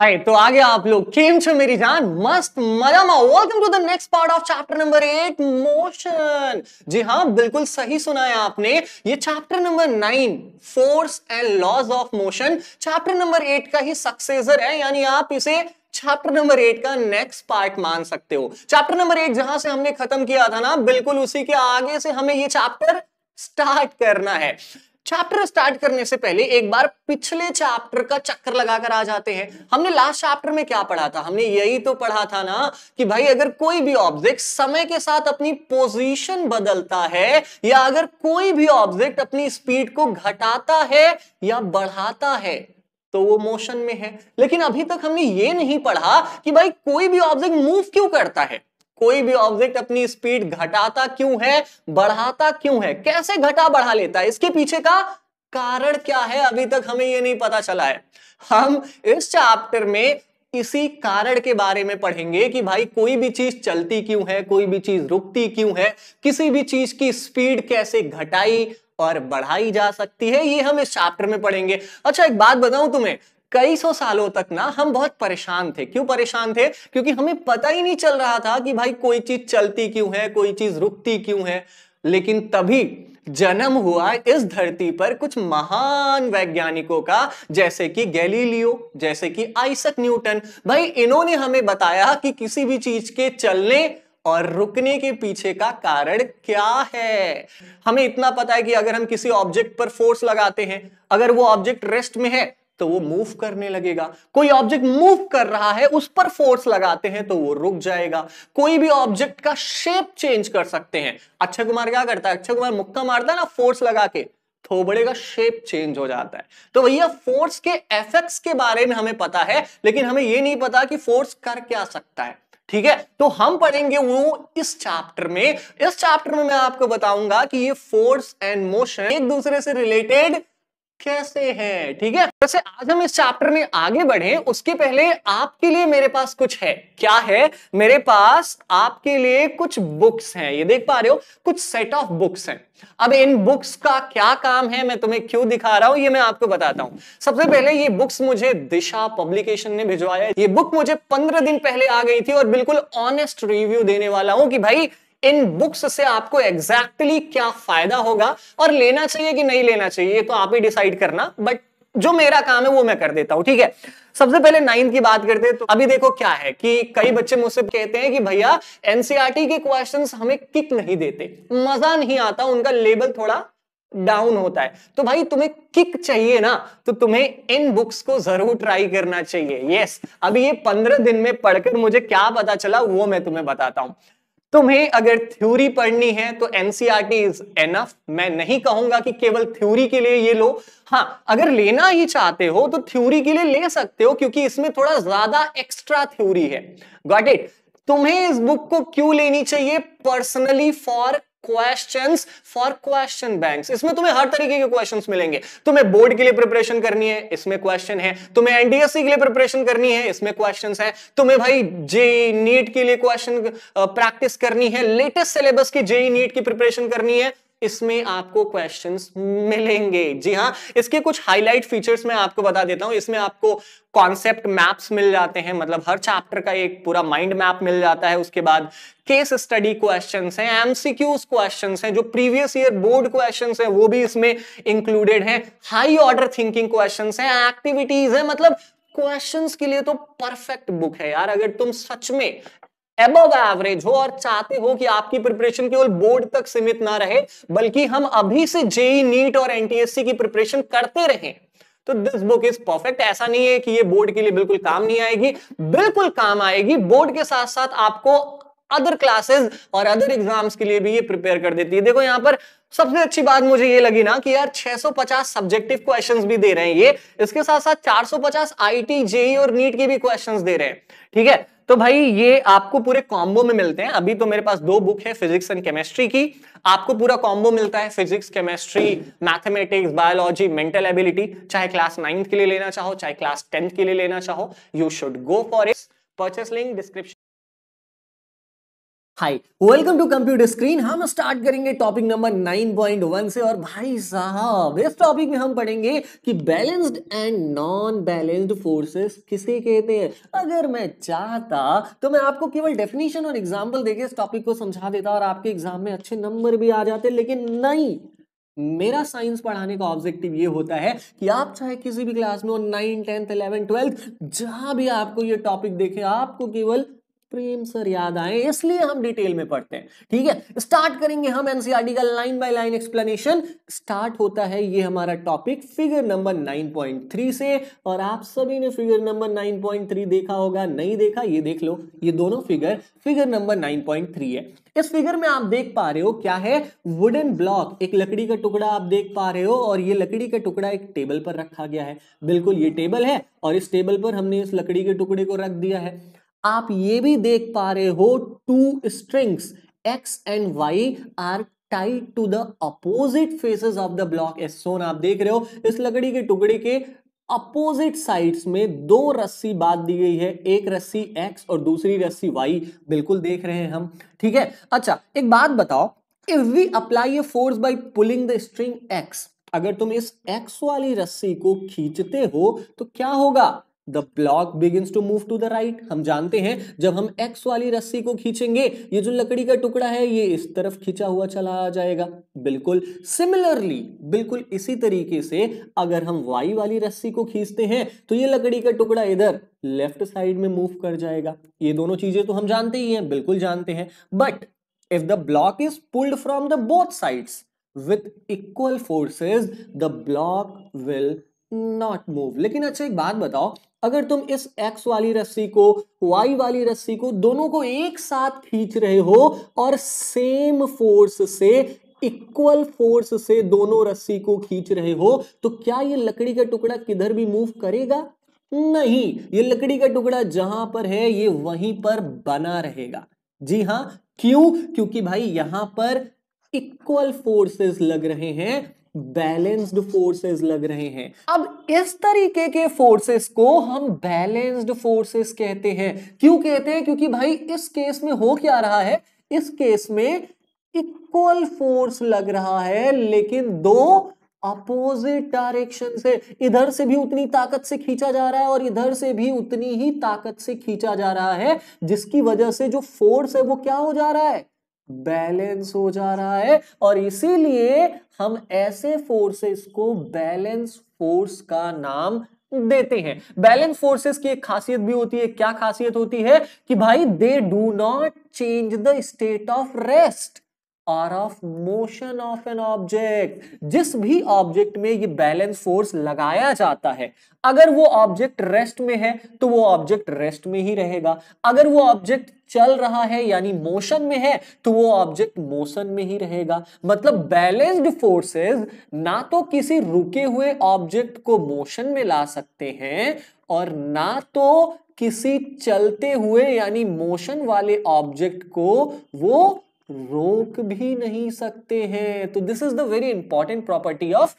हाय तो आ गया आप लोग केम छो मेरी जान मस्त मजा मा welcome to the next part of chapter number eight motion जी हाँ बिल्कुल सही सुना है आपने ये chapter number nine force and laws of motion chapter number eight का ही सक्सेसर है यानी आप इसे चैप्टर नंबर एट का नेक्स्ट पार्ट मान सकते हो चैप्टर नंबर एट जहां से हमने खत्म किया था ना बिल्कुल उसी के आगे से हमें ये चैप्टर स्टार्ट करना है चैप्टर स्टार्ट करने से पहले एक बार पिछले चैप्टर का चक्कर लगाकर आ जाते हैं हमने लास्ट चैप्टर में क्या पढ़ा था हमने यही तो पढ़ा था ना कि भाई अगर कोई भी ऑब्जेक्ट समय के साथ अपनी पोजीशन बदलता है या अगर कोई भी ऑब्जेक्ट अपनी स्पीड को घटाता है या बढ़ाता है तो वो मोशन में है लेकिन अभी तक हमने ये नहीं पढ़ा कि भाई कोई भी ऑब्जेक्ट मूव क्यों करता है कोई भी ऑब्जेक्ट अपनी स्पीड घटाता क्यों है बढ़ाता क्यों है कैसे घटा बढ़ा लेता है इसके पीछे का कारण क्या है अभी तक हमें यह नहीं पता चला है हम इस चैप्टर में इसी कारण के बारे में पढ़ेंगे कि भाई कोई भी चीज चलती क्यों है कोई भी चीज रुकती क्यों है किसी भी चीज की स्पीड कैसे घटाई और बढ़ाई जा सकती है ये हम इस चैप्टर में पढ़ेंगे अच्छा एक बात बताऊं तुम्हें कई सौ सालों तक ना हम बहुत परेशान थे क्यों परेशान थे क्योंकि हमें पता ही नहीं चल रहा था कि भाई कोई चीज चलती क्यों है कोई चीज रुकती क्यों है लेकिन तभी जन्म हुआ इस धरती पर कुछ महान वैज्ञानिकों का जैसे कि गैलीलियो जैसे कि आइसक न्यूटन भाई इन्होंने हमें बताया कि किसी भी चीज के चलने और रुकने के पीछे का कारण क्या है हमें इतना पता है कि अगर हम किसी ऑब्जेक्ट पर फोर्स लगाते हैं अगर वो ऑब्जेक्ट रेस्ट में है तो वो मूव करने लगेगा कोई ऑब्जेक्ट मूव कर रहा है उस पर फोर्स लगाते हैं तो वो रुक जाएगा कोई भी ऑब्जेक्ट का शेप चेंज कर सकते हैं अक्षय कुमार क्या करता है अक्षय कुमार मुक्का मारता है ना फोर्स लगा के थोबड़े का शेप चेंज हो जाता है तो भैया फोर्स के एफेक्ट्स के बारे में हमें पता है लेकिन हमें यह नहीं पता कि फोर्स कर क्या सकता है ठीक है तो हम पढ़ेंगे वो इस चैप्टर में इस चैप्टर में मैं आपको बताऊंगा कि ये फोर्स एंड मोशन एक दूसरे से रिलेटेड कैसे हैं ठीक है वैसे आज हम इस चैप्टर में आगे बढ़े उसके पहले आपके लिए मेरे पास कुछ है क्या है मेरे पास आपके लिए कुछ बुक्स हैं ये देख पा रहे हो कुछ सेट ऑफ बुक्स हैं अब इन बुक्स का क्या काम है मैं तुम्हें क्यों दिखा रहा हूं ये मैं आपको बताता हूं सबसे पहले ये बुक्स मुझे दिशा पब्लिकेशन ने भिजवाया ये बुक मुझे पंद्रह दिन पहले आ गई थी और बिल्कुल ऑनेस्ट रिव्यू देने वाला हूं कि भाई इन बुक्स से आपको एग्जैक्टली exactly क्या फायदा होगा और लेना चाहिए कि नहीं लेना चाहिए ये तो आप ही डिसाइड करना बट जो मेरा काम है वो मैं कर देता हूं ठीक है सबसे पहले नाइन्थ की बात करते हैं तो अभी देखो क्या है कि कई बच्चे मुझसे कहते हैं कि भैया एनसीआरटी e के क्वेश्चंस हमें किक नहीं देते मजा नहीं आता उनका लेवल थोड़ा डाउन होता है तो भाई तुम्हें किक चाहिए ना तो तुम्हें इन बुक्स को जरूर ट्राई करना चाहिए यस yes, अभी ये पंद्रह दिन में पढ़कर मुझे क्या पता चला वो मैं तुम्हें बताता हूं तुम्हें अगर थ्योरी पढ़नी है तो एनसीआरटी इज एनफ मैं नहीं कहूंगा कि केवल थ्योरी के लिए ये लो हाँ अगर लेना ही चाहते हो तो थ्योरी के लिए ले सकते हो क्योंकि इसमें थोड़ा ज्यादा एक्स्ट्रा थ्योरी है गॉट इट तुम्हें इस बुक को क्यों लेनी चाहिए personally for questions for question banks इसमें तुम्हें हर तरीके के क्वेश्चंस मिलेंगे तुम्हें बोर्ड के लिए प्रिपरेशन करनी है इसमें क्वेश्चन है तुम्हें एनडीएससी के लिए प्रिपरेशन करनी है इसमें क्वेश्चन है तुम्हें भाई जेई नीट e e के लिए क्वेश्चन प्रैक्टिस करनी है लेटेस्ट सिलेबस की जेई नीट e की प्रिपरेशन करनी है इसमें आपको क्वेश्चंस मिलेंगे जी हाँ इसके कुछ हाईलाइट फीचर्स मैं आपको बता देता हूं इसमें आपको कॉन्सेप्ट मैप्स मिल जाते हैं मतलब हर चैप्टर का एक पूरा माइंड मैप मिल जाता है उसके बाद केस स्टडी क्वेश्चंस हैं एमसीक्यूज क्वेश्चंस हैं जो प्रीवियस ईयर बोर्ड क्वेश्चंस हैं वो भी इसमें इंक्लूडेड हैं हाई ऑर्डर थिंकिंग क्वेश्चन है एक्टिविटीज है मतलब क्वेश्चंस के लिए तो परफेक्ट बुक है यार अगर तुम सच में एबव एवरेज हो और चाहते हो कि आपकी प्रिपरेशन केवल बोर्ड तक सीमित ना रहे बल्कि हम अभी से जेई नीट e e, और एनटीएससी की प्रिपरेशन करते रहे तो दिस बुक इज परफेक्ट ऐसा नहीं है कि ये बोर्ड के लिए बिल्कुल काम नहीं आएगी बिल्कुल काम आएगी बोर्ड के साथ साथ आपको अदर क्लासेस और अदर एग्जाम्स के लिए भी ये प्रिपेयर कर देती है देखो यहाँ पर सबसे अच्छी बात मुझे ये लगी ना कि यार 650 सब्जेक्टिव क्वेश्चंस भी दे रहे हैं ये इसके साथ साथ 450 आईटी जेई और नीट के भी क्वेश्चंस दे रहे हैं ठीक है तो भाई ये आपको पूरे कॉम्बो में मिलते हैं अभी तो मेरे पास दो बुक है फिजिक्स एंड केमिस्ट्री की आपको पूरा कॉम्बो मिलता है physics chemistry mathematics biology mental ability चाहे क्लास नाइन्थ के लिए लेना चाहो चाहे क्लास टेंथ के लिए लेना चाहो you should go for it purchase link description hi welcome to computer screen हम स्टार्ट करेंगे टॉपिक नंबर 9.1 से और भाई साहब इस टॉपिक में हम पढ़ेंगे कि balanced and non balanced forces किसे कहते हैं अगर मैं चाहता तो मैं आपको केवल डेफिनेशन और एग्जांपल देके इस टॉपिक को समझा देता और आपके एग्जाम में अच्छे नंबर भी आ जाते लेकिन नहीं मेरा साइंस पढ़ाने का ऑब्जेक्टिव ये होता है कि आप चाहे किसी भी क्लास में हो नाइन टेंथ इलेवन ट्वेल्थ जहां भी आपको ये टॉपिक देखे आपको केवल प्रेम सर याद आए इसलिए हम डिटेल में पढ़ते हैं ठीक है स्टार्ट करेंगे हम एनसीईआरटी e का line by line explanation start होता है ये हमारा टॉपिक फिगर नंबर 9.3 से और आप सभी ने फिगर नंबर 9.3 देखा होगा नहीं देखा ये देख लो ये दोनों फिगर फिगर नंबर 9.3 है इस फिगर में आप देख पा रहे हो क्या है वुडन ब्लॉक एक लकड़ी का टुकड़ा आप देख पा रहे हो और ये लकड़ी का टुकड़ा एक टेबल पर रखा गया है बिल्कुल ये टेबल है और इस टेबल पर हमने इस लकड़ी के टुकड़े को रख दिया है आप ये भी देख पा रहे हो two strings X and Y are tied to the opposite faces of the block as shown आप देख रहे हो इस लकड़ी के टुकड़े के अपोजिट साइड्स में दो रस्सी बांध दी गई है एक रस्सी एक्स और दूसरी रस्सी वाई बिल्कुल देख रहे हैं हम ठीक है अच्छा एक बात बताओ if we apply a force by pulling the string X अगर तुम इस एक्स वाली रस्सी को खींचते हो तो क्या होगा the block begins to move to the right हम जानते हैं जब हम एक्स वाली रस्सी को खींचेंगे ये जो लकड़ी का टुकड़ा है ये इस तरफ खींचा हुआ चला आ जाएगा बिल्कुल सिमिलरली बिल्कुल इसी तरीके से अगर हम वाई वाली रस्सी को खींचते हैं तो ये लकड़ी का टुकड़ा इधर लेफ्ट साइड में मूव कर जाएगा ये दोनों चीजें तो हम जानते ही हैं बिल्कुल जानते हैं but if the block is pulled from the both sides with equal forces the block will not move लेकिन अच्छा एक बात बताओ अगर तुम इस एक्स वाली रस्सी को वाई वाली रस्सी को दोनों को एक साथ खींच रहे हो और सेम फोर्स से इक्वल फोर्स से दोनों रस्सी को खींच रहे हो तो क्या ये लकड़ी का टुकड़ा किधर भी मूव करेगा नहीं ये लकड़ी का टुकड़ा जहां पर है ये वहीं पर बना रहेगा जी हां क्यों क्योंकि भाई यहां पर इक्वल फोर्सेस लग रहे हैं बैलेंस्ड फोर्सेस लग रहे हैं अब इस तरीके के फोर्सेस को हम बैलेंस्ड फोर्सेस कहते हैं क्यों कहते हैं क्योंकि भाई इस केस में हो क्या रहा है इस केस में इक्वल फोर्स लग रहा है लेकिन दो अपोजिट डायरेक्शन से इधर से भी उतनी ताकत से खींचा जा रहा है और इधर से भी उतनी ही ताकत से खींचा जा रहा है जिसकी वजह से जो फोर्स है वो क्या हो जा रहा है बैलेंस हो जा रहा है और इसीलिए हम ऐसे फोर्सेस को बैलेंस फोर्स का नाम देते हैं बैलेंस फोर्सेस की एक खासियत भी होती है क्या खासियत होती है कि भाई they do not change the state of rest or of motion of an object जिस भी ऑब्जेक्ट में ये बैलेंस फोर्स लगाया जाता है अगर वो ऑब्जेक्ट रेस्ट में है तो वो ऑब्जेक्ट रेस्ट में ही रहेगा अगर वो ऑब्जेक्ट चल रहा है यानी मोशन में है तो वो ऑब्जेक्ट मोशन में ही रहेगा मतलब बैलेंस्ड फोर्सेस ना तो किसी रुके हुए ऑब्जेक्ट को मोशन में ला सकते हैं और ना तो किसी चलते हुए यानी मोशन वाले ऑब्जेक्ट को वो रोक भी नहीं सकते हैं तो this is the very important property of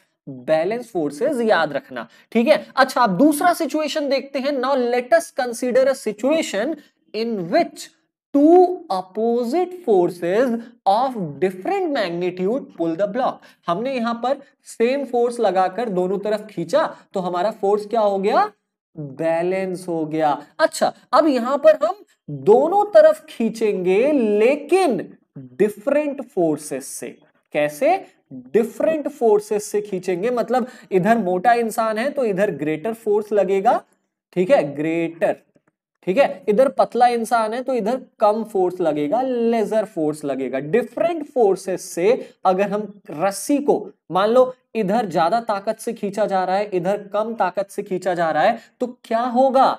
balance forces याद रखना ठीक है अच्छा आप दूसरा सिचुएशन देखते हैं now let's consider a situation in which two opposite forces of different magnitude pull the block हमने यहां पर सेम फोर्स लगाकर दोनों तरफ खींचा तो हमारा फोर्स क्या हो गया बैलेंस हो गया अच्छा अब यहां पर हम दोनों तरफ खींचेंगे लेकिन डिफरेंट फोर्सेस से कैसे डिफरेंट फोर्सेस से खींचेंगे मतलब इधर मोटा इंसान है तो इधर ग्रेटर फोर्स लगेगा ठीक है ग्रेटर ठीक है इधर पतला इंसान है तो इधर कम फोर्स लगेगा लेजर फोर्स लगेगा डिफरेंट फोर्सेस से अगर हम रस्सी को मान लो इधर ज्यादा ताकत से खींचा जा रहा है इधर कम ताकत से खींचा जा रहा है तो क्या होगा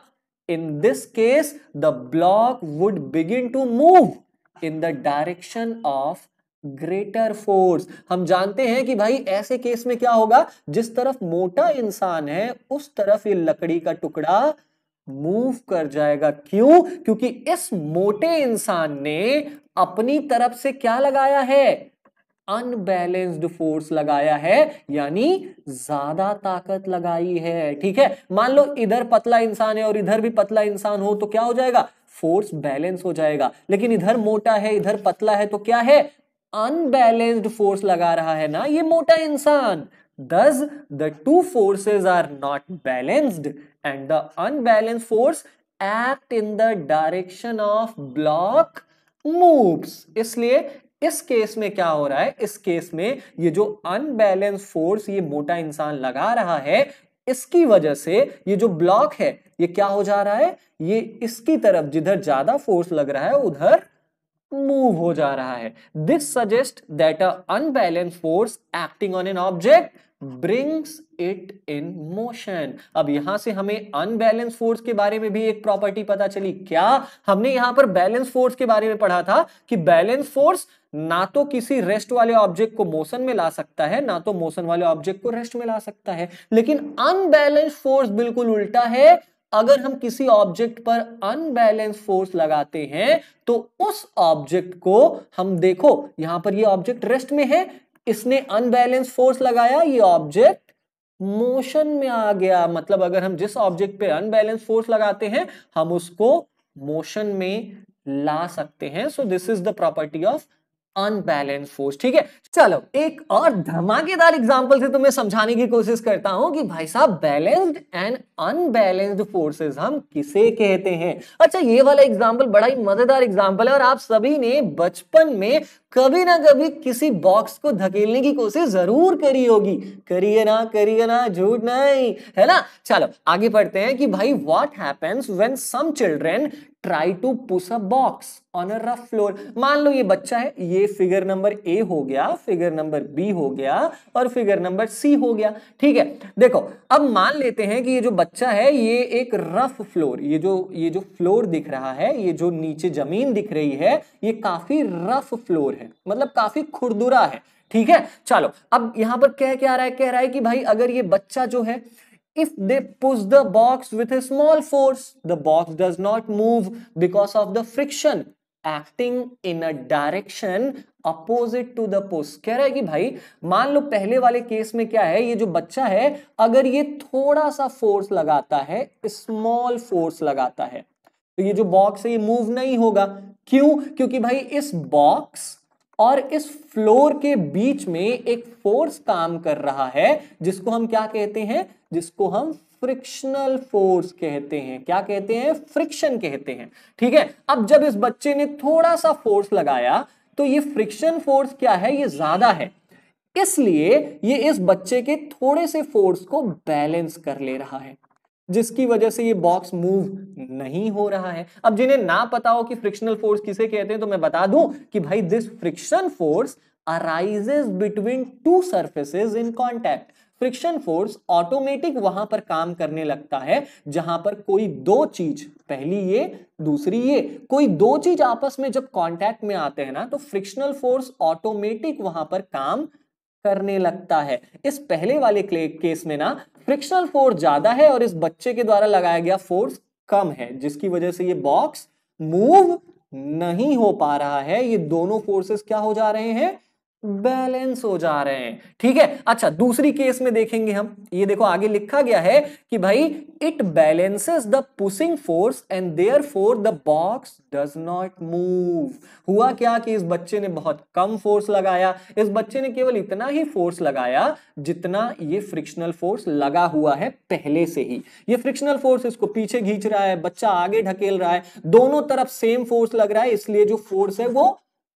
in this case the block would begin to move in the direction of greater force हम जानते हैं कि भाई ऐसे केस में क्या होगा जिस तरफ मोटा इंसान है उस तरफ ये लकड़ी का टुकड़ा मूव कर जाएगा क्यों क्योंकि इस मोटे इंसान ने अपनी तरफ से क्या लगाया है अनबैलेंस्ड फोर्स लगाया है यानी ज्यादा ताकत लगाई है ठीक है मान लो इधर पतला इंसान है और इधर भी पतला इंसान हो तो क्या हो जाएगा फोर्स बैलेंस हो जाएगा लेकिन इधर मोटा है इधर पतला है तो क्या है अनबैलेंस्ड फोर्स लगा रहा है ना ये मोटा इंसान thus the two forces are not balanced and the unbalance force act in the direction of block moves इसलिए इस केस में क्या हो रहा है इस केस में ये जो अनबैलेंस फोर्स ये मोटा इंसान लगा रहा है इसकी वजह से ये जो ब्लॉक है ये क्या हो जा रहा है ये इसकी तरफ जिधर ज्यादा फोर्स लग रहा है उधर मूव हो जा रहा है this suggest that unbalance force acting on an object brings it in motion अब यहां से हमें अनबैलेंस फोर्स के बारे में भी एक प्रॉपर्टी पता चली क्या हमने यहां पर बैलेंस फोर्स के बारे में पढ़ा था कि बैलेंस फोर्स ना तो किसी रेस्ट वाले ऑब्जेक्ट को मोशन में ला सकता है ना तो मोशन वाले ऑब्जेक्ट को रेस्ट में ला सकता है लेकिन अनबैलेंस फोर्स बिल्कुल उल्टा है अगर हम किसी ऑब्जेक्ट पर अनबैलेंस फोर्स लगाते हैं तो उस ऑब्जेक्ट को हम देखो यहां पर ये ऑब्जेक्ट रेस्ट में है इसने अनबैलेंस फोर्स लगाया ये ऑब्जेक्ट मोशन में आ गया मतलब अगर हम जिस ऑब्जेक्ट पे अनबैलेंस फोर्स लगाते हैं हम उसको मोशन में ला सकते हैं so this is the property of unbalance force ठीक है चलो एक और धमाकेदार एग्जांपल से तुम्हें समझाने की कोशिश करता हूं कि भाई साहब बैलेंस्ड एंड अनबैलेंस्ड फोर्सेस हम किसे कहते हैं अच्छा ये वाला एग्जांपल बड़ा ही मजेदार एग्जांपल है और आप सभी ने बचपन में कभी ना कभी किसी बॉक्स को धकेलने की कोशिश जरूर करी होगी करिए ना करिए ना झूठ नहीं है ना चलो आगे पढ़ते हैं कि भाई what happens when some children try to push a box on a rough floor मान लो ये बच्चा है ये फिगर नंबर ए हो गया फिगर नंबर बी हो गया और फिगर नंबर सी हो गया ठीक है देखो अब मान लेते हैं कि ये जो बच्चा है ये एक रफ फ्लोर ये जो ये जो फ्लोर दिख रहा है ये जो नीचे जमीन दिख रही है ये काफी रफ फ्लोर है मतलब काफी खुरदुरा है ठीक है चलो अब यहां पर कह क्या रहा है कह रहा है कि भाई अगर ये बच्चा जो है if they push the box with a small force, the box does not move because of the friction acting in a direction opposite to the push कह रहा है कि भाई मान लो पहले वाले केस में क्या है ये जो बच्चा है अगर ये थोड़ा सा फोर्स लगाता है स्मॉल फोर्स लगाता है तो ये जो बॉक्स है ये मूव नहीं होगा क्यों क्योंकि भाई इस बॉक्स और इस फ्लोर के बीच में एक फोर्स काम कर रहा है जिसको हम क्या कहते हैं जिसको हम फ्रिक्शनल फोर्स कहते हैं क्या कहते हैं फ्रिक्शन कहते हैं ठीक है अब जब इस बच्चे ने थोड़ा सा फोर्स लगाया तो ये फ्रिक्शन फोर्स क्या है ये ज्यादा है इसलिए ये इस बच्चे के थोड़े से फोर्स को बैलेंस कर ले रहा है जिसकी वजह से ये बॉक्स मूव नहीं हो रहा है अब जिन्हें ना पता हो कि फ्रिक्शनल फोर्स किसे कहते हैं तो मैं बता दूं कि भाई this friction force arises between two surfaces in contact friction force automatic वहां पर काम करने लगता है जहां पर कोई दो चीज पहली ये दूसरी ये कोई दो चीज आपस में जब कांटेक्ट में आते हैं ना तो फ्रिक्शनल फोर्स ऑटोमेटिक वहां पर काम करने लगता है इस पहले वाले केस में ना फ्रिक्शनल फोर्स ज्यादा है और इस बच्चे के द्वारा लगाया गया फोर्स कम है जिसकी वजह से ये बॉक्स मूव नहीं हो पा रहा है ये दोनों फोर्सेस क्या हो जा रहे हैं बैलेंस हो जा रहे हैं ठीक है अच्छा दूसरी केस में देखेंगे हम ये देखो आगे लिखा गया है कि भाई it balances the pushing force and therefore the box does not move हुआ क्या कि इस बच्चे ने बहुत कम फोर्स लगाया इस बच्चे ने केवल इतना ही फोर्स लगाया जितना ये फ्रिक्शनल फोर्स लगा हुआ है पहले से ही ये फ्रिक्शनल फोर्स इसको पीछे घींच रहा है बच्चा आगे ढकेल रहा है दोनों तरफ सेम फोर्स लग रहा है इसलिए जो फोर्स है वो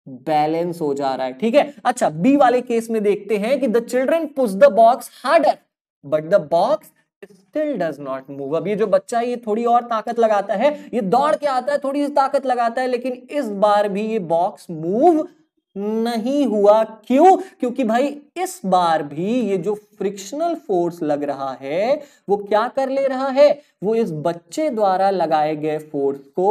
बैलेंस हो जा रहा है ठीक है अच्छा बी वाले केस में देखते हैं कि the children push the box harder but the box still does not move अब ये जो बच्चा है ये थोड़ी और ताकत लगाता है ये दौड़ के आता है थोड़ी ताकत लगाता है लेकिन इस बार भी ये बॉक्स मूव नहीं हुआ क्यों क्योंकि भाई इस बार भी ये जो फ्रिक्शनल फोर्स लग रहा है वो क्या कर ले रहा है वो इस बच्चे द्वारा लगाए गए फोर्स को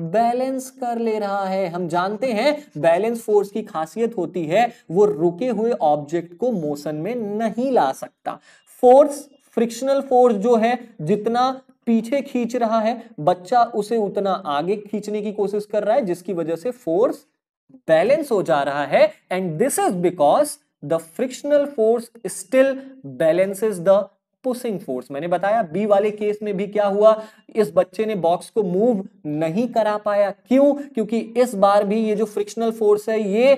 बैलेंस कर ले रहा है हम जानते हैं बैलेंस फोर्स की खासियत होती है वो रुके हुए ऑब्जेक्ट को मोशन में नहीं ला सकता फोर्स फ्रिक्शनल फोर्स जो है जितना पीछे खींच रहा है बच्चा उसे उतना आगे खींचने की कोशिश कर रहा है जिसकी वजह से फोर्स बैलेंस हो जा रहा है and this is because the frictional force still balances the pushing force मैंने बताया बी वाले केस में भी क्या हुआ इस बच्चे ने बॉक्स को मूव नहीं करा पाया क्यों क्योंकि इस बार भी ये जो फ्रिक्शनल फोर्स है ये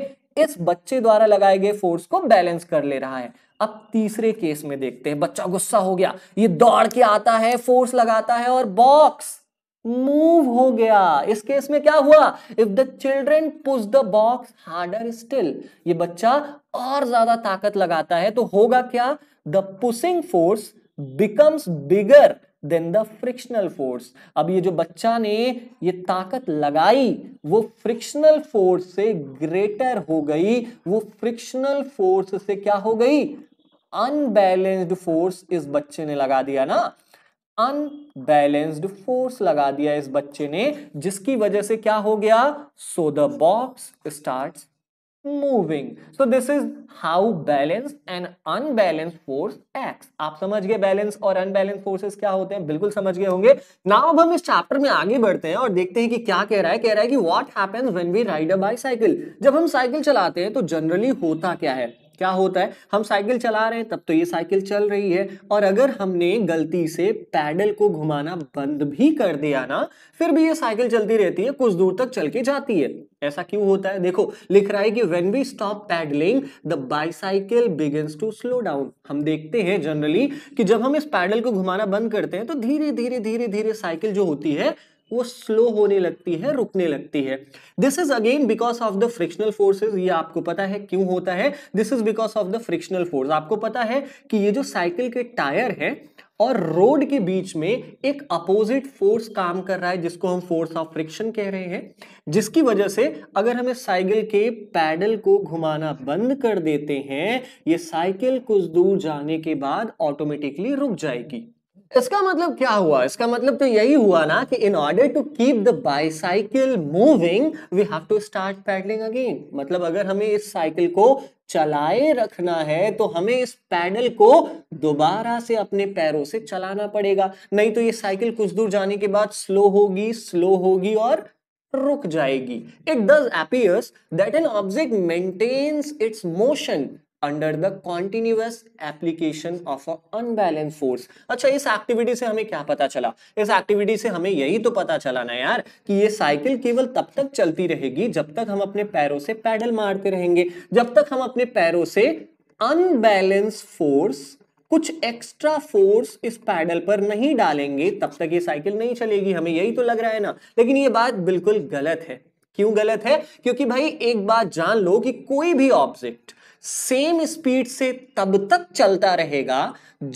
इस बच्चे द्वारा लगाए गए फोर्स को बैलेंस कर ले रहा है अब तीसरे केस में देखते हैं बच्चा गुस्सा हो गया ये दौड़ के आता है फोर्स लगाता है और बॉक्स मूव हो गया इस केस में क्या हुआ if the children push the box harder still ये बच्चा और ज्यादा ताकत लगाता है तो होगा क्या the pushing force becomes bigger than the frictional force अब ये जो बच्चा ने ये ताकत लगाई वो फ्रिक्शनल फोर्स से ग्रेटर हो गई वो फ्रिक्शनल फोर्स से क्या हो गई अनबैलेंस्ड फोर्स इस बच्चे ने लगा दिया ना अनबैलेंस्ड फोर्स लगा दिया इस बच्चे ने जिसकी वजह से क्या हो गया so the box start moving so this is how balance and unbalance force acts आप समझ गए बैलेंस और अनबैलेंस फोर्सेस क्या होते हैं बिल्कुल समझ गए होंगे नाउ अब हम इस चैप्टर में आगे बढ़ते हैं और देखते हैं कि क्या कह रहा है कह रहा है कि what happens when we ride a bicycle जब हम साइकिल चलाते हैं तो जनरली होता क्या है क्या होता है हम साइकिल चला रहे हैं तब तो ये साइकिल चल रही है और अगर हमने गलती से पैडल को घुमाना बंद भी कर दिया ना फिर भी ये साइकिल चलती रहती है कुछ दूर तक चल के जाती है ऐसा क्यों होता है देखो लिख रहा है कि when we stop pedalling the bicycle begins to slow down हम देखते हैं जनरली कि जब हम इस पैडल को घुमाना बंद करते हैं तो धीरे धीरे धीरे धीरे साइकिल जो होती है वो स्लो होने लगती है रुकने लगती है this is again because of the frictional forces ये आपको पता है क्यों होता है this is because of the frictional force आपको पता है कि ये जो साइकिल के टायर है और रोड के बीच में एक अपोजिट फोर्स काम कर रहा है जिसको हम फोर्स ऑफ फ्रिक्शन कह रहे हैं जिसकी वजह से अगर हमें साइकिल के पैडल को घुमाना बंद कर देते हैं ये साइकिल कुछ दूर जाने के बाद ऑटोमेटिकली रुक जाएगी इसका मतलब क्या हुआ इसका मतलब तो यही हुआ ना कि in order to keep the bicycle moving we have to start pedalling again मतलब अगर हमें इस साइकिल को चलाए रखना है तो हमें इस पैडल को दोबारा से अपने पैरों से चलाना पड़ेगा नहीं तो ये साइकिल कुछ दूर जाने के बाद स्लो होगी स्लो होगी और रुक जाएगी it does appears that an object maintains its motion under the continuous application of a unbalance force अच्छा इस एक्टिविटी से हमें क्या पता चला इस एक्टिविटी से हमें यही तो पता चला ना यार कि ये साइकिल केवल तब तक चलती रहेगी जब तक हम अपने पैरों से पैडल मारते रहेंगे जब तक हम अपने पैरों से अनबैलेंस फोर्स कुछ एक्स्ट्रा फोर्स इस पैडल पर नहीं डालेंगे तब तक ये साइकिल नहीं चलेगी हमें यही तो लग रहा है ना लेकिन ये बात बिल्कुल गलत है क्यों गलत है क्योंकि भाई एक बात जान लो कि कोई भी ऑब्जेक्ट सेम स्पीड से तब तक चलता रहेगा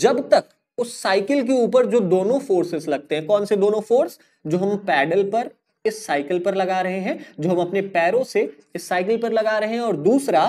जब तक उस साइकिल के ऊपर जो दोनों फोर्सेस लगते हैं कौन से दोनों फोर्स जो हम पैडल पर इस साइकिल पर लगा रहे हैं जो हम अपने पैरों से इस साइकिल पर लगा रहे हैं और दूसरा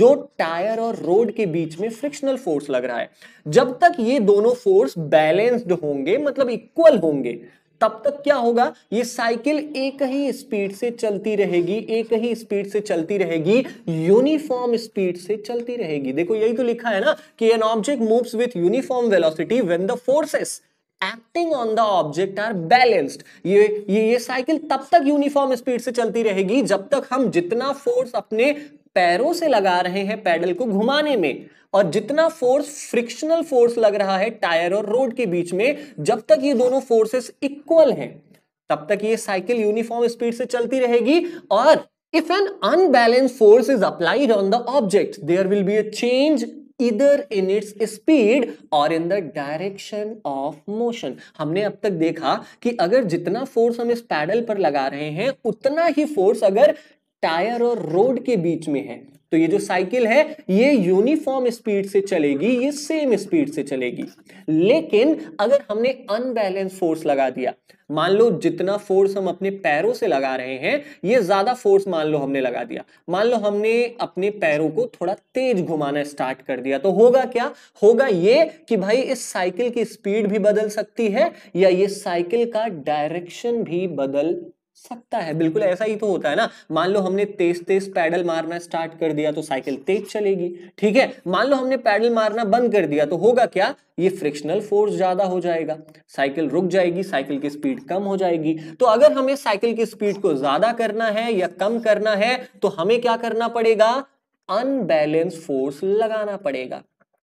जो टायर और रोड के बीच में फ्रिक्शनल फोर्स लग रहा है जब तक ये दोनों फोर्स बैलेंस्ड होंगे मतलब इक्वल होंगे तब तक क्या होगा ये साइकिल एक ही स्पीड से चलती रहेगी एक ही स्पीड से चलती रहेगी यूनिफॉर्म स्पीड से चलती रहेगी देखो यही तो लिखा है ना कि an object moves with uniform velocity when the forces acting on the object are balanced ये ये ये साइकिल तब तक यूनिफॉर्म स्पीड से चलती रहेगी जब तक हम जितना फोर्स अपने पैरों से लगा रहे हैं पैडल को घुमाने में और जितना फोर्स फ्रिक्शनल फोर्स लग रहा है टायर और रोड के बीच में जब तक ये दोनों फोर्सेस इक्वल हैं तब तक ये साइकिल यूनिफॉर्म स्पीड से चलती रहेगी और if an unbalance force is applied on the object there will be a change इधर इन इट्स स्पीड और in the direction of motion हमने अब तक देखा कि अगर जितना फोर्स हम इस पैडल पर लगा रहे हैं उतना ही फोर्स अगर टायर और रोड के बीच में है तो ये जो साइकिल है ये यूनिफॉर्म स्पीड से चलेगी ये सेम स्पीड से चलेगी लेकिन अगर हमने अनबैलेंस फोर्स लगा दिया मान लो जितना फोर्स हम अपने पैरों से लगा रहे हैं ये ज्यादा फोर्स मान लो हमने लगा दिया मान लो हमने अपने पैरों को थोड़ा तेज घुमाना स्टार्ट कर दिया तो होगा क्या होगा ये कि भाई इस साइकिल की स्पीड भी बदल सकती है या ये साइकिल का डायरेक्शन भी बदल सकता है बिल्कुल ऐसा ही तो होता है ना मान लो हमने तेज तेज पैडल मारना स्टार्ट कर दिया तो साइकिल तेज चलेगी ठीक है मान लो हमने पैडल मारना बंद कर दिया तो होगा क्या ये फ्रिक्शनल फोर्स ज्यादा हो जाएगा साइकिल रुक जाएगी साइकिल की स्पीड कम हो जाएगी तो अगर हमें साइकिल की स्पीड को ज्यादा करना है या कम करना है तो हमें क्या करना पड़ेगा अनबैलेंस फोर्स लगाना पड़ेगा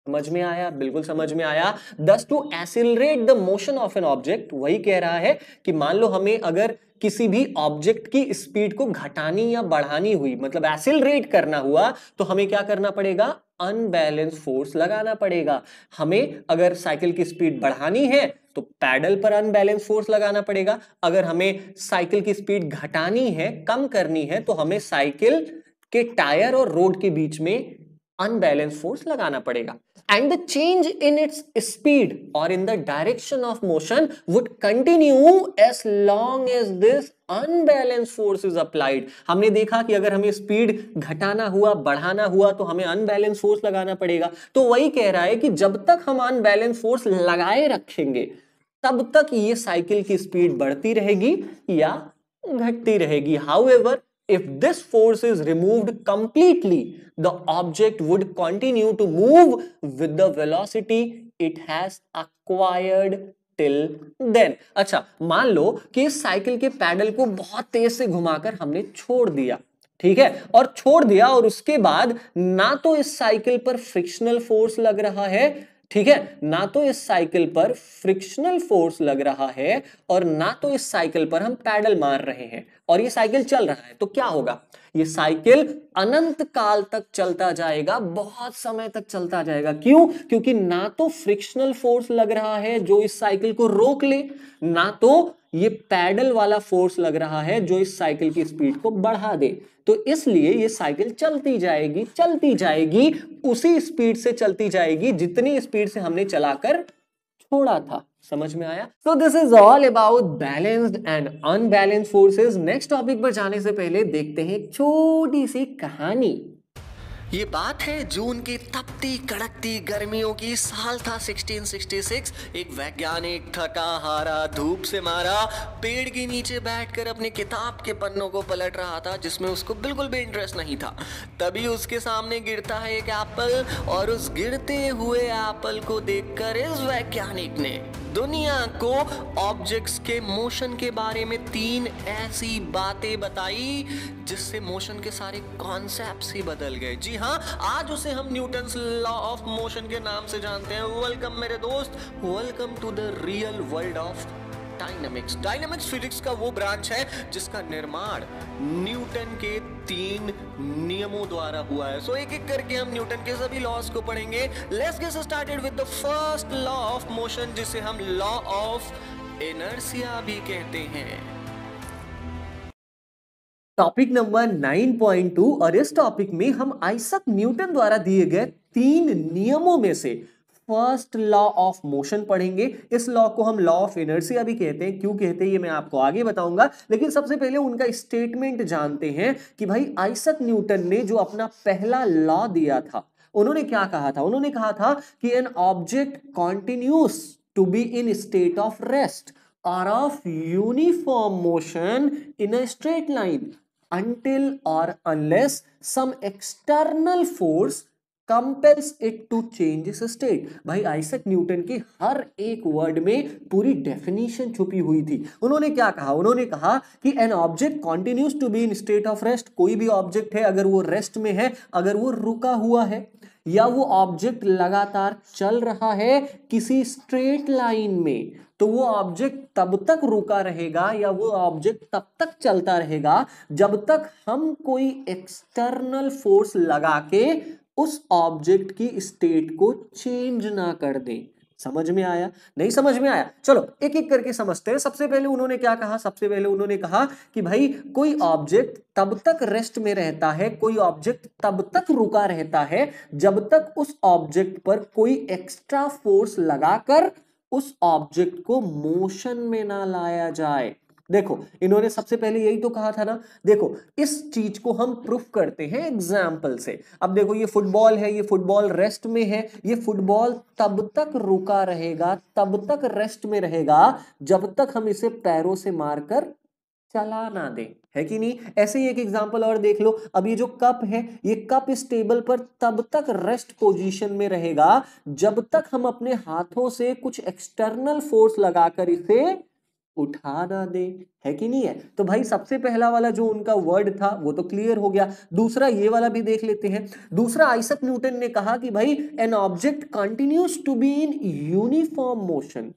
समझ में आया बिल्कुल समझ में आया thus to accelerate the motion of an object वही कह रहा है कि मान लो हमें अगर किसी भी ऑब्जेक्ट की स्पीड को घटानी या बढ़ानी हुई मतलब एसिलरेट करना हुआ तो हमें क्या करना पड़ेगा अनबैलेंस फोर्स लगाना पड़ेगा हमें अगर साइकिल की स्पीड बढ़ानी है तो पैडल पर अनबैलेंस फोर्स लगाना पड़ेगा अगर हमें साइकिल की स्पीड घटानी है कम करनी है तो हमें साइकिल के टायर और रोड के बीच में अनबैलेंस फोर्स लगाना पड़ेगा and the change in its speed or in the direction of motion would continue as long as this unbalance force is applied हमने देखा कि अगर हमें स्पीड घटाना हुआ बढ़ाना हुआ तो हमें अनबैलेंस फोर्स लगाना पड़ेगा तो वही कह रहा है कि जब तक हम अनबैलेंस फोर्स लगाए रखेंगे तब तक ये साइकिल की स्पीड बढ़ती रहेगी या घटती रहेगी however If this force is removed completely, the object would continue to move with the velocity it has acquired till then अच्छा मान लो कि इस साइकिल के पैडल को बहुत तेज से घुमाकर हमने छोड़ दिया ठीक है और छोड़ दिया और उसके बाद ना तो इस साइकिल पर फ्रिक्शनल फोर्स लग रहा है ठीक है ना तो इस साइकिल पर फ्रिक्शनल फोर्स लग रहा है और ना तो इस साइकिल पर हम पैडल मार रहे हैं और ये साइकिल चल रहा है तो क्या होगा ये साइकिल अनंत काल तक चलता जाएगा बहुत समय तक चलता जाएगा क्यों क्योंकि ना तो फ्रिक्शनल फोर्स लग रहा है जो इस साइकिल को रोक ले ना तो ये पैडल वाला फोर्स लग रहा है जो इस साइकिल की स्पीड को बढ़ा दे तो इसलिए ये साइकिल चलती जाएगी चलती जाएगी उसी स्पीड से चलती जाएगी जितनी स्पीड से हमने चलाकर छोड़ा था समझ में आया so this is all about balanced and unbalance forces next topic पर जाने से पहले देखते हैं छोटी सी कहानी ये बात है जून की तपती कड़कती गर्मियों की साल था 1666 एक वैज्ञानिक थका हारा धूप से मारा पेड़ के नीचे बैठकर अपने किताब के पन्नों को पलट रहा था जिसमें उसको बिल्कुल भी इंटरेस्ट नहीं था तभी उसके सामने गिरता है एक एप्पल और उस गिरते हुए एप्पल को देखकर इस वैज्ञानिक ने दुनिया को ऑब्जेक्ट्स के मोशन के बारे में तीन ऐसी बातें बताई जिससे मोशन के सारे कॉन्सेप्ट ही बदल गए जी हाँ आज उसे हम न्यूटन लॉ ऑफ मोशन के नाम से जानते हैं वेलकम मेरे दोस्त welcome to the real world of dynamics dynamics physics का वो ब्रांच है जिसका निर्माण न्यूटन के तीन नियमों द्वारा हुआ है सो so, एक एक करके हम न्यूटन के सभी लॉज को पढ़ेंगे let's get started with the first law of motion जिसे हम लॉ ऑफ एनर्सिया भी कहते हैं टॉपिक नंबर 9.2 और इस टॉपिक में हम आइसक न्यूटन द्वारा दिए गए तीन नियमों में से फर्स्ट लॉ ऑफ मोशन पढ़ेंगे इस लॉ को हम लॉ ऑफ इनर्सिया भी कहते हैं क्यों कहते हैं ये मैं आपको आगे बताऊंगा लेकिन सबसे पहले उनका स्टेटमेंट जानते हैं कि भाई आइसक न्यूटन ने जो अपना पहला लॉ दिया था उन्होंने क्या कहा था उन्होंने कहा था कि an object continues to be in state of rest or of uniform motion in a straight line until or unless some external force compels it to change इस स्टेट भाई आइसक न्यूटन की हर एक वर्ड में पूरी definition छुपी हुई थी उन्होंने क्या कहा उन्होंने कहा कि an object continues to be in state of rest कोई भी ऑब्जेक्ट है अगर वो रेस्ट में है अगर वो रुका हुआ है या वो ऑब्जेक्ट लगातार चल रहा है किसी स्ट्रेट लाइन में तो वो ऑब्जेक्ट तब तक रुका रहेगा या वो ऑब्जेक्ट तब तक चलता रहेगा जब तक हम कोई एक्सटर्नल फोर्स लगा के उस ऑब्जेक्ट की स्टेट को चेंज ना कर दें समझ में आया नहीं समझ में आया चलो एक एक करके समझते हैं सबसे पहले उन्होंने क्या कहा सबसे पहले उन्होंने कहा कि भाई कोई ऑब्जेक्ट तब तक रेस्ट में रहता है कोई ऑब्जेक्ट तब तक रुका रहता है जब तक उस ऑब्जेक्ट पर कोई एक्स्ट्रा फोर्स लगाकर उस ऑब्जेक्ट को मोशन में ना लाया जाए देखो इन्होंने सबसे पहले यही तो कहा था ना देखो इस चीज को हम प्रूफ करते हैं एग्जाम्पल से अब देखो ये फुटबॉल है ये फुटबॉल रेस्ट में है ये फुटबॉल तब तक रुका रहेगा तब तक रेस्ट में रहेगा जब तक हम इसे पैरों से मारकर चला ना दे है कि नहीं ऐसे ही एक एग्जाम्पल और देख लो अब ये जो कप है ये कप इस टेबल पर तब तक रेस्ट पोजीशन में रहेगा जब तक हम अपने हाथों से कुछ एक्सटर्नल फोर्स लगाकर इसे उठा ना दे है कि नहीं है तो भाई सबसे पहला वाला जो उनका वर्ड था वो तो क्लियर हो गया दूसरा ये वाला भी देख लेते हैं दूसरा आइसक न्यूटन ने कहा कि भाई an object continues to be in uniform motion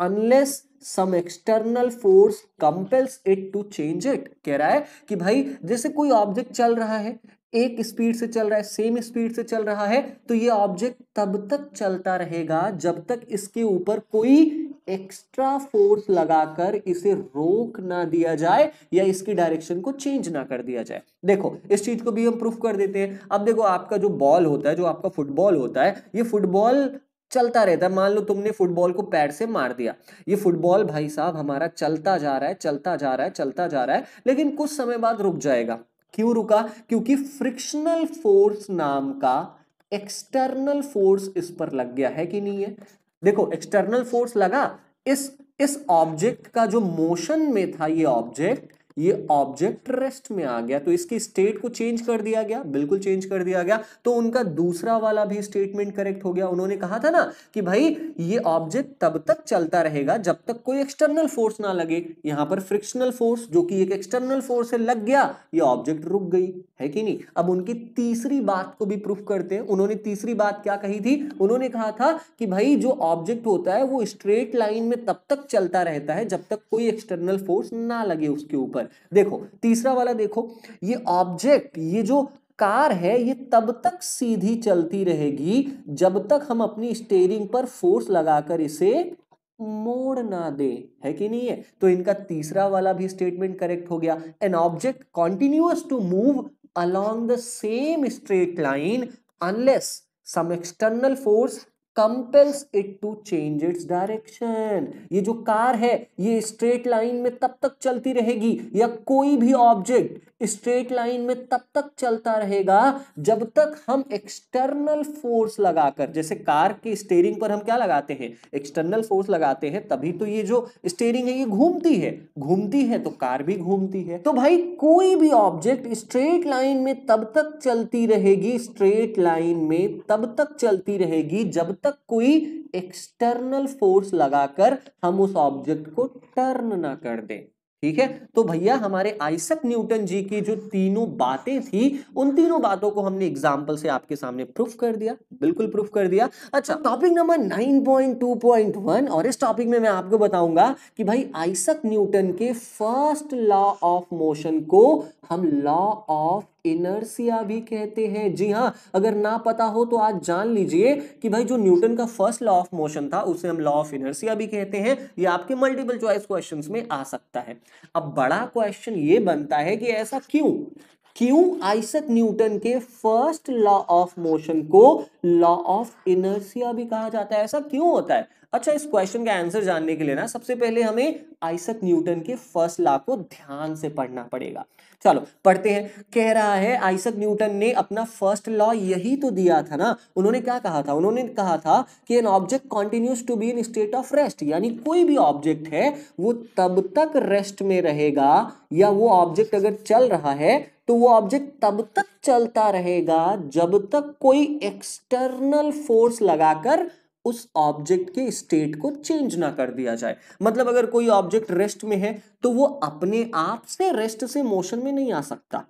unless some external force compels it to change it कह रहा है कि भाई जैसे कोई ऑब्जेक्ट चल रहा है एक स्पीड से चल रहा है सेम स्पीड से चल रहा है तो ये ऑब्जेक्ट तब तक चलता रहेगा जब तक इसके ऊपर कोई एक्स्ट्रा फोर्स लगाकर इसे रोक ना दिया जाए या इसकी डायरेक्शन को चेंज ना कर दिया जाए देखो इस चीज को भी हम प्रूफ कर देते हैं अब देखो आपका जो बॉल होता है जो आपका फुटबॉल होता है ये फुटबॉल चलता रहता है मान लो तुमने फुटबॉल को पैर से मार दिया ये फुटबॉल भाई साहब हमारा चलता जा रहा है चलता जा रहा है चलता जा रहा है लेकिन कुछ समय बाद रुक जाएगा क्यों रुका क्योंकि फ्रिक्शनल फोर्स नाम का एक्सटर्नल फोर्स इस पर लग गया है कि नहीं है देखो एक्सटर्नल फोर्स लगा इस इस ऑब्जेक्ट का जो मोशन में था ये ऑब्जेक्ट ये ऑब्जेक्ट रेस्ट में आ गया तो इसकी स्टेट को चेंज कर दिया गया बिल्कुल चेंज कर दिया गया तो उनका दूसरा वाला भी स्टेटमेंट करेक्ट हो गया उन्होंने कहा था ना कि भाई ये ऑब्जेक्ट तब तक चलता रहेगा जब तक कोई एक्सटर्नल फोर्स ना लगे यहां पर फ्रिक्शनल फोर्स जो कि एक एक्सटर्नल फोर्स है लग गया ये ऑब्जेक्ट रुक गई है कि नहीं अब उनकी तीसरी बात को भी प्रूफ करते हैं उन्होंने तीसरी बात क्या कही थी उन्होंने कहा था कि भाई जो ऑब्जेक्ट होता है वो स्ट्रेट लाइन में तब तक चलता रहता है जब तक कोई एक्सटर्नल फोर्स ना लगे उसके ऊपर देखो तीसरा वाला देखो ये ऑब्जेक्ट ये जो कार है ये तब तक सीधी चलती रहेगी जब तक हम अपनी स्टेयरिंग पर फोर्स लगाकर इसे मोड़ ना दे है कि नहीं है तो इनका तीसरा वाला भी स्टेटमेंट करेक्ट हो गया an object continues to move along the same straight line unless some external force compels it to change its direction ये जो कार है ये स्ट्रेट लाइन में तब तक चलती रहेगी या कोई भी ऑब्जेक्ट स्ट्रेट लाइन में तब तक चलता रहेगा जब तक हम एक्सटर्नल फोर्स लगाकर जैसे कार की स्टेयरिंग पर हम क्या लगाते हैं एक्सटर्नल फोर्स लगाते हैं तभी तो ये जो स्टेयरिंग है ये घूमती है घूमती है तो कार भी घूमती है तो भाई कोई भी ऑब्जेक्ट स्ट्रेट लाइन में तब तक चलती रहेगी स्ट्रेट लाइन में तब तक चलती रहेगी जब तक कोई एक्सटर्नल फोर्स लगाकर हम उस ऑब्जेक्ट को टर्न ना कर दें ठीक है तो भैया हमारे आइसक न्यूटन जी की जो तीनों बातें थी उन तीनों बातों को हमने एग्जाम्पल से आपके सामने प्रूफ कर दिया बिल्कुल प्रूफ कर दिया अच्छा टॉपिक नंबर 9.2.1 और इस टॉपिक में मैं आपको बताऊंगा कि भाई आइसक न्यूटन के फर्स्ट लॉ ऑफ मोशन को हम लॉ ऑफ इनर्सिया भी कहते हैं जी हाँ अगर ना पता हो तो आज जान लीजिए कि भाई जो न्यूटन का फर्स्ट लॉ ऑफ मोशन था उसे हम लॉ ऑफ इनर्सिया भी कहते हैं ये आपके मल्टीपल चॉइस क्वेश्चन में आ सकता है अब बड़ा क्वेश्चन ये बनता है कि ऐसा क्यों क्यों आइसक न्यूटन के फर्स्ट लॉ ऑफ मोशन को लॉ ऑफ इनर्सिया भी कहा जाता है ऐसा क्यों होता है अच्छा इस क्वेश्चन का आंसर जानने के लिए ना सबसे पहले हमें आइसक न्यूटन के फर्स्ट लॉ को ध्यान से पढ़ना पड़ेगा चलो पढ़ते हैं कह रहा है आइसक न्यूटन ने अपना फर्स्ट लॉ यही तो दिया था ना उन्होंने क्या कहा था उन्होंने कहा था कि an object continues to be in state of rest यानी कोई भी ऑब्जेक्ट है वो तब तक रेस्ट में रहेगा या वो ऑब्जेक्ट अगर चल रहा है तो वो ऑब्जेक्ट तब तक चलता रहेगा जब तक कोई एक्सटर्नल फोर्स लगाकर उस ऑब्जेक्ट के स्टेट को चेंज ना कर दिया जाए मतलब अगर कोई ऑब्जेक्ट रेस्ट में है तो वो अपने आप से रेस्ट से मोशन में नहीं आ सकता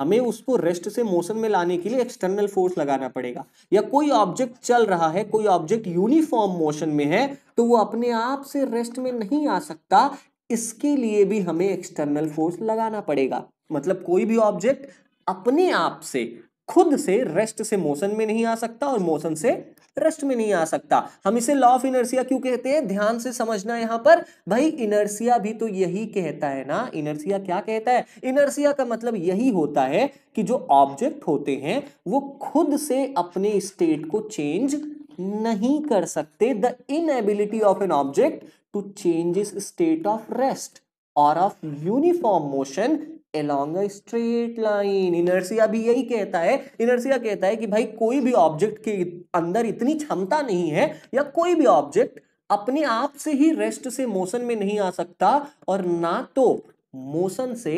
हमें उसको रेस्ट से मोशन में लाने के लिए एक्सटर्नल फोर्स लगाना पड़ेगा या कोई ऑब्जेक्ट चल रहा है कोई ऑब्जेक्ट यूनिफॉर्म मोशन में है तो वो अपने आप से रेस्ट में नहीं आ सकता इसके लिए भी हमें एक्सटर्नल फोर्स लगाना पड़ेगा मतलब कोई भी ऑब्जेक्ट अपने आप से खुद से रेस्ट से मोशन में नहीं आ सकता और मोशन से रेस्ट में नहीं आ सकता हम इसे लॉ ऑफ इनर्सिया क्यों कहते हैं ध्यान से समझना यहां पर भाई इनर्सिया भी तो यही कहता है ना इनर्सिया क्या कहता है इनर्सिया का मतलब यही होता है कि जो ऑब्जेक्ट होते हैं वो खुद से अपने स्टेट को चेंज नहीं कर सकते the inability of an object to change its state of rest or of uniform motion along a straight line. Inertia भी यही कहता है इनर्सिया कहता है कि भाई कोई भी ऑब्जेक्ट के अंदर इतनी क्षमता नहीं है या कोई भी ऑब्जेक्ट अपने आप से ही रेस्ट से मोशन में नहीं आ सकता और ना तो मोशन से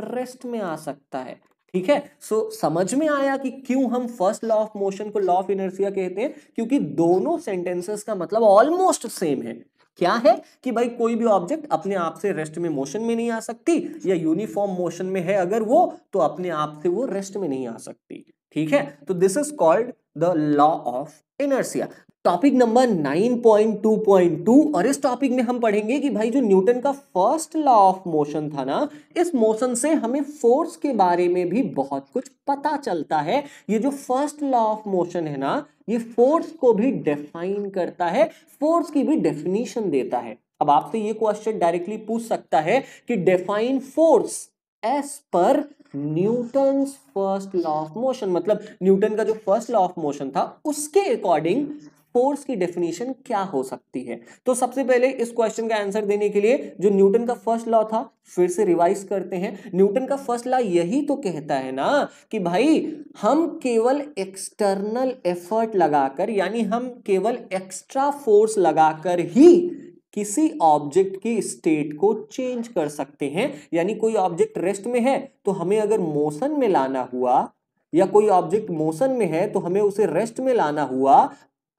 रेस्ट में आ सकता है ठीक है सो so, समझ में आया कि क्यों हम फर्स्ट लॉ ऑफ मोशन को लॉ ऑफ इनर्सिया कहते हैं क्योंकि दोनों सेंटेंसेस का मतलब ऑलमोस्ट सेम है क्या है कि भाई कोई भी ऑब्जेक्ट अपने आप से रेस्ट में मोशन में नहीं आ सकती या यूनिफॉर्म मोशन में है अगर वो तो अपने आप से वो रेस्ट में नहीं आ सकती ठीक है तो this is called the law of inertia topic number 9.2.2 और इस टॉपिक में हम पढ़ेंगे कि भाई जो न्यूटन का फर्स्ट लॉ ऑफ मोशन था ना इस मोशन से हमें फोर्स के बारे में भी बहुत कुछ पता चलता है ये जो फर्स्ट लॉ ऑफ मोशन है ना ये फोर्स को भी डिफाइन करता है फोर्स की भी डेफिनेशन देता है अब आपसे ये क्वेश्चन डायरेक्टली पूछ सकता है कि define force as per Newton first law of motion मतलब न्यूटन का जो फर्स्ट लॉ ऑफ मोशन था उसके अकॉर्डिंग फोर्स की डेफिनेशन क्या हो सकती है तो सबसे पहले इस क्वेश्चन का आंसर देने के लिए जो न्यूटन का फर्स्ट लॉ था फिर से रिवाइज करते हैं न्यूटन का फर्स्ट लॉ यही तो कहता है ना कि भाई हम केवल एक्सटर्नल एफर्ट लगाकर यानी हम केवल एक्स्ट्रा फोर्स लगाकर ही किसी ऑब्जेक्ट की स्टेट को चेंज कर सकते हैं यानी कोई ऑब्जेक्ट रेस्ट में है तो हमें अगर मोशन में लाना हुआ या कोई ऑब्जेक्ट मोशन में है तो हमें उसे रेस्ट में लाना हुआ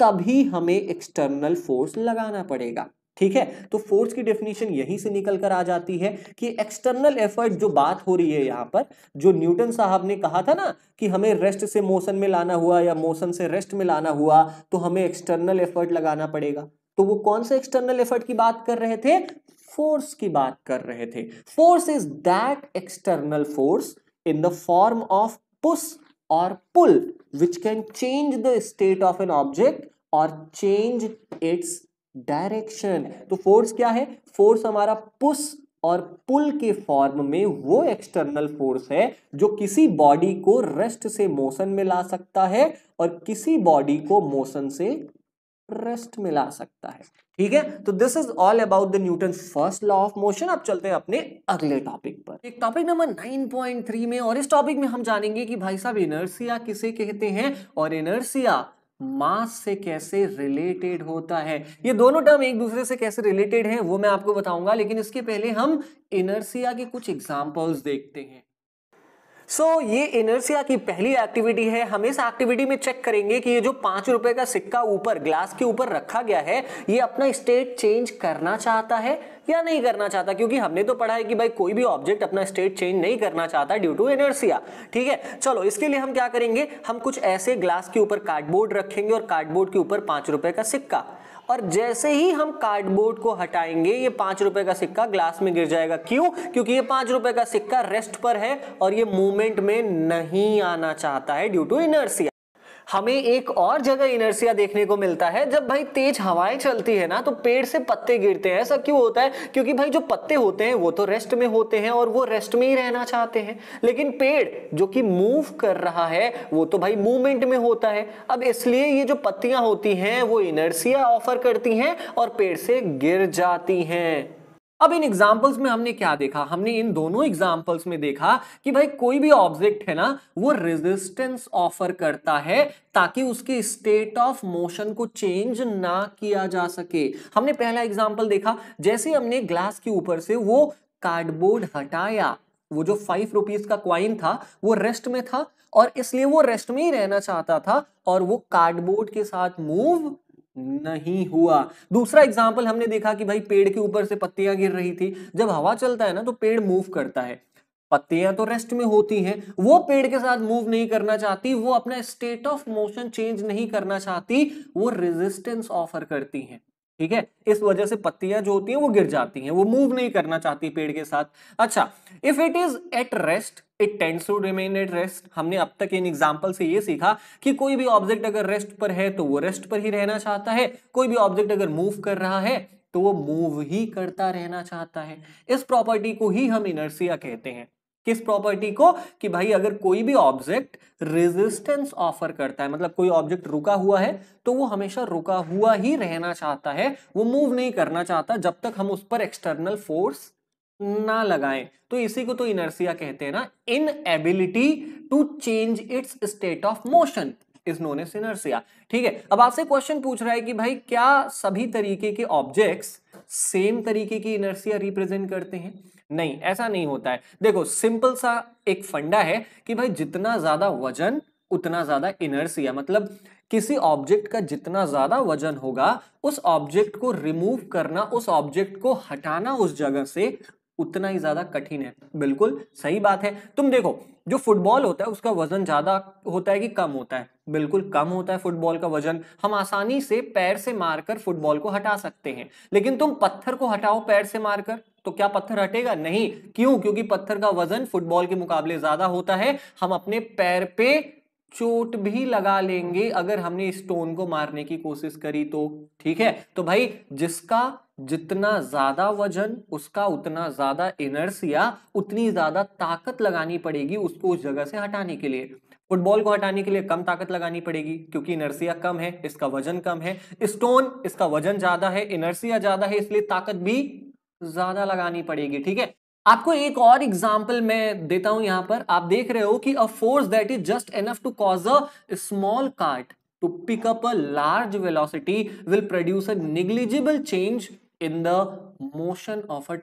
तभी हमें एक्सटर्नल फोर्स लगाना पड़ेगा ठीक है तो फोर्स की डेफिनेशन यहीं से निकल कर आ जाती है कि एक्सटर्नल एफर्ट जो बात हो रही है यहां पर जो न्यूटन साहब ने कहा था ना कि हमें रेस्ट से मोशन में लाना हुआ या मोशन से रेस्ट में लाना हुआ तो हमें एक्सटर्नल एफर्ट लगाना पड़ेगा तो वो कौन से एक्सटर्नल एफर्ट की बात कर रहे थे फोर्स की बात कर रहे थे force is that external force in the form of push और pull which can change the state of an object और चेंज इट्स डायरेक्शन तो फोर्स क्या है फोर्स हमारा पुश और पुल के फॉर्म में वो एक्सटर्नल फोर्स है जो किसी बॉडी को रेस्ट से मोशन में ला सकता है और किसी बॉडी को मोशन से रेस्ट में ला सकता है ठीक है तो this is all about the Newton first law of motion अब चलते हैं अपने अगले टॉपिक पर एक टॉपिक नंबर 9.3 में और इस टॉपिक में हम जानेंगे कि भाई साहब इनर्सिया किसे कहते हैं और इनर्सिया मास से कैसे रिलेटेड होता है ये दोनों टर्म एक दूसरे से कैसे रिलेटेड हैं वो मैं आपको बताऊंगा लेकिन इसके पहले हम इनर्सिया के कुछ एग्जाम्पल्स देखते हैं सो so, ये इनर्सिया की पहली एक्टिविटी है हम इस एक्टिविटी में चेक करेंगे कि ये जो पांच रुपए का सिक्का ऊपर ग्लास के ऊपर रखा गया है ये अपना स्टेट चेंज करना चाहता है या नहीं करना चाहता क्योंकि हमने तो पढ़ा है कि भाई कोई भी ऑब्जेक्ट अपना स्टेट चेंज नहीं करना चाहता ड्यू टू एनर्सिया ठीक है चलो इसके लिए हम क्या करेंगे हम कुछ ऐसे ग्लास के ऊपर कार्डबोर्ड रखेंगे और कार्डबोर्ड के ऊपर पांच रुपए का सिक्का और जैसे ही हम कार्डबोर्ड को हटाएंगे ये पांच रुपए का सिक्का ग्लास में गिर जाएगा क्यों क्योंकि ये पांच रुपए का सिक्का रेस्ट पर है और ये मूवमेंट में नहीं आना चाहता है ड्यू टू इनर्सिया हमें एक और जगह इनर्सिया देखने को मिलता है जब भाई तेज हवाएं चलती है ना तो पेड़ से पत्ते गिरते हैं ऐसा क्यों होता है क्योंकि भाई जो पत्ते होते हैं वो तो रेस्ट में होते हैं और वो रेस्ट में ही रहना चाहते हैं लेकिन पेड़ जो कि मूव कर रहा है वो तो भाई मूवमेंट में होता है अब इसलिए ये जो पत्तियां होती हैं वो इनर्सिया ऑफर करती हैं और पेड़ से गिर जाती हैं अब इन एग्जाम्पल्स में हमने क्या देखा हमने इन दोनों एग्जाम्पल्स में देखा कि भाई कोई भी ऑब्जेक्ट है ना वो रेजिस्टेंस ऑफर करता है ताकि उसके स्टेट ऑफ मोशन को चेंज ना किया जा सके हमने पहला एग्जाम्पल देखा जैसे हमने ग्लास के ऊपर से वो कार्डबोर्ड हटाया वो जो फाइव रुपीज का क्वाइन था वो रेस्ट में था और इसलिए वो रेस्ट में ही रहना चाहता था और वो कार्डबोर्ड के साथ मूव नहीं हुआ दूसरा एग्जाम्पल हमने देखा कि भाई पेड़ के ऊपर से पत्तियां गिर रही थी जब हवा चलता है ना तो पेड़ मूव करता है पत्तियां तो रेस्ट में होती हैं वो पेड़ के साथ मूव नहीं करना चाहती वो अपना स्टेट ऑफ मोशन चेंज नहीं करना चाहती वो रेजिस्टेंस ऑफर करती हैं ठीक है इस वजह से पत्तियां जो होती हैं वो गिर जाती हैं वो मूव नहीं करना चाहती पेड़ के साथ अच्छा if it is at rest it tends to remain at rest हमने अब तक इन एग्जांपल से ये सीखा कि कोई भी ऑब्जेक्ट अगर रेस्ट पर है तो वो रेस्ट पर ही रहना चाहता है कोई भी ऑब्जेक्ट अगर मूव कर रहा है तो वो मूव ही करता रहना चाहता है इस प्रॉपर्टी को ही हम इनर्सिया कहते हैं किस प्रॉपर्टी को कि भाई अगर कोई भी ऑब्जेक्ट रेजिस्टेंस ऑफर करता है मतलब कोई ऑब्जेक्ट रुका हुआ है तो वो हमेशा रुका हुआ ही रहना चाहता है वो मूव नहीं करना चाहता जब तक हम उस पर एक्सटर्नल फोर्स ना लगाएं तो इसी को तो इनर्सिया कहते हैं ना inability to change its state of motion is known as inertia ठीक है अब आपसे क्वेश्चन पूछ रहा है कि भाई क्या सभी तरीके के ऑब्जेक्ट्स सेम तरीके की इनर्सिया रिप्रेजेंट करते हैं नहीं ऐसा नहीं होता है देखो सिंपल सा एक फंडा है कि भाई जितना ज्यादा वजन उतना ज्यादा इनर्सिया मतलब किसी ऑब्जेक्ट का जितना ज्यादा वजन होगा उस ऑब्जेक्ट को रिमूव करना उस ऑब्जेक्ट को हटाना उस जगह से उतना ही ज्यादा कठिन है बिल्कुल सही बात है तुम देखो जो फुटबॉल होता है उसका वजन ज्यादा होता है कि कम होता है बिल्कुल कम होता है फुटबॉल का वजन हम आसानी से पैर से मारकर फुटबॉल को हटा सकते हैं लेकिन तुम पत्थर को हटाओ पैर से मारकर तो क्या पत्थर हटेगा नहीं क्यों क्योंकि पत्थर का वजन फुटबॉल के मुकाबले ज्यादा होता है हम अपने पैर पे चोट भी लगा लेंगे अगर हमने स्टोन को मारने की कोशिश करी तो ठीक है तो भाई जिसका जितना ज्यादा वजन उसका उतना ज्यादा इनर्सिया उतनी ज्यादा ताकत लगानी पड़ेगी उसको उस जगह से हटाने के लिए फुटबॉल को हटाने के लिए कम ताकत लगानी पड़ेगी क्योंकि इनर्सिया कम है इसका वजन कम है स्टोन इसका वजन ज्यादा है इनर्सिया ज्यादा है इसलिए ताकत भी ज्यादा लगानी पड़ेगी ठीक है आपको एक और एग्जाम्पल मैं देता हूं यहां पर आप देख रहे हो कि a force that is just enough to cause a small cart to pick up a large large will will produce a negligible change in the motion of a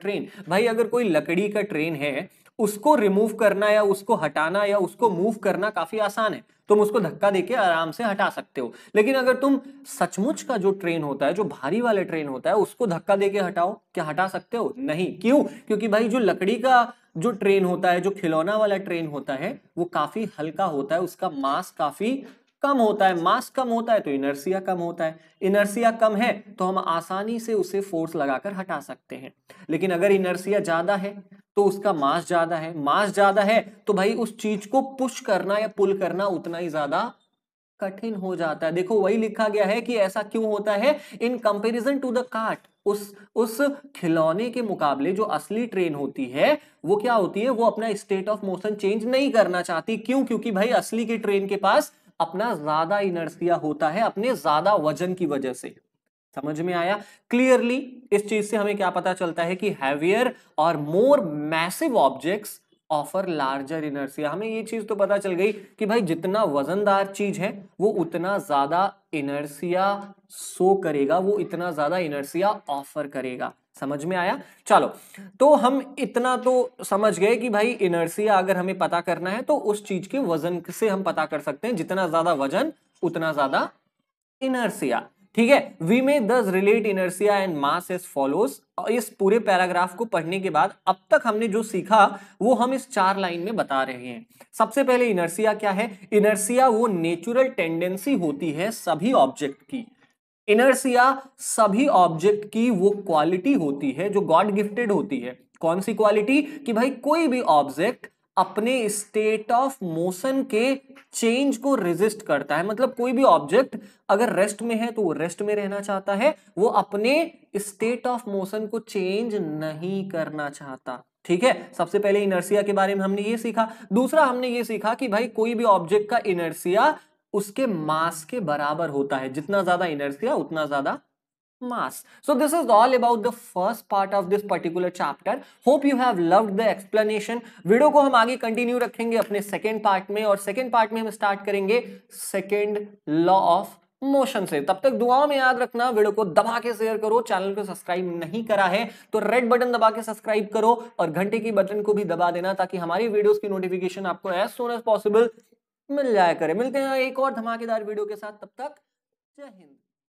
भाई अगर कोई लकड़ी का ट्रेन है उसको रिमूव करना या उसको हटाना या उसको मूव करना काफी आसान है तुम उसको धक्का देके आराम से हटा सकते हो लेकिन अगर तुम सचमुच का जो ट्रेन होता है जो भारी वाला ट्रेन होता है उसको धक्का देके हटाओ क्या हटा सकते हो नहीं क्यों क्योंकि भाई जो लकड़ी का जो ट्रेन होता है जो खिलौना वाला ट्रेन होता है वो काफी हल्का होता है उसका मास काफी कम होता है मास कम होता है तो इनर्सिया कम होता है इनर्सिया कम है तो हम आसानी से उसे फोर्स लगाकर हटा सकते हैं लेकिन अगर इनर्सिया ज़्यादा है तो उसका मास ज़्यादा है मास ज़्यादा है तो भाई उस चीज़ को पुश करना या पुल करना उतना ही ज़्यादा कठिन हो जाता है देखो वही लिखा गया है कि ऐसा क्यों होता है in comparison to the cart उस उस खिलौने के मुकाबले जो असली ट्रेन होती है वो क्या होती है वो अपना स्टेट ऑफ मोशन चेंज नहीं करना चाहती क्यों क्योंकि भाई असली की ट्रेन के पास अपना ज्यादा इनर्सिया होता है अपने ज्यादा वजन की वजह से समझ में आया क्लियरली इस चीज से हमें क्या पता चलता है कि हैवियर और more massive objects offer larger inertia हमें ये चीज तो पता चल गई कि भाई जितना वजनदार चीज है वो उतना ज्यादा इनर्सिया शो करेगा वो इतना ज्यादा इनर्सिया ऑफर करेगा समझ में आया चलो तो हम इतना तो समझ गए कि भाई इनर्सिया अगर हमें पता करना है तो उस चीज के वजन से हम पता कर सकते हैं जितना ज्यादा वजन उतना ज्यादा इनर्सिया ठीक है we may thus relate inertia and mass as follows इस पूरे पैराग्राफ को पढ़ने के बाद अब तक हमने जो सीखा वो हम इस चार लाइन में बता रहे हैं सबसे पहले इनर्सिया क्या है इनर्सिया वो नेचुरल टेंडेंसी होती है सभी ऑब्जेक्ट की इनर्सिया सभी ऑब्जेक्ट की वो क्वालिटी होती है जो गॉड गिफ्टेड होती है कौन सी क्वालिटी कि भाई कोई भी ऑब्जेक्ट अपने स्टेट ऑफ मोशन के चेंज को रेजिस्ट करता है मतलब कोई भी ऑब्जेक्ट अगर रेस्ट में है तो वो रेस्ट में रहना चाहता है वो अपने स्टेट ऑफ मोशन को चेंज नहीं करना चाहता ठीक है सबसे पहले इनर्सिया के बारे में हमने ये सीखा दूसरा हमने ये सीखा कि भाई कोई भी ऑब्जेक्ट का इनर्सिया उसके मास के बराबर होता है जितना ज्यादा इनर्सिया उतना ज्यादा mass so this is all about the first part of this particular chapter hope you have love the explanation video को हम आगे कंटिन्यू रखेंगे अपने सेकेंड पार्ट में और सेकेंड पार्ट में हम स्टार्ट करेंगे सेकेंड लॉ ऑफ मोशन से तब तक दुआओं में याद रखना वीडियो को दबा के शेयर करो चैनल को सब्सक्राइब नहीं करा है तो रेड बटन दबा के सब्सक्राइब करो और घंटे की बटन को भी दबा देना ताकि हमारी वीडियोस की नोटिफिकेशन आपको एज सोन एज पॉसिबल मिल जाया करें मिलते हैं एक और धमाकेदार वीडियो के साथ तब तक जय हिंद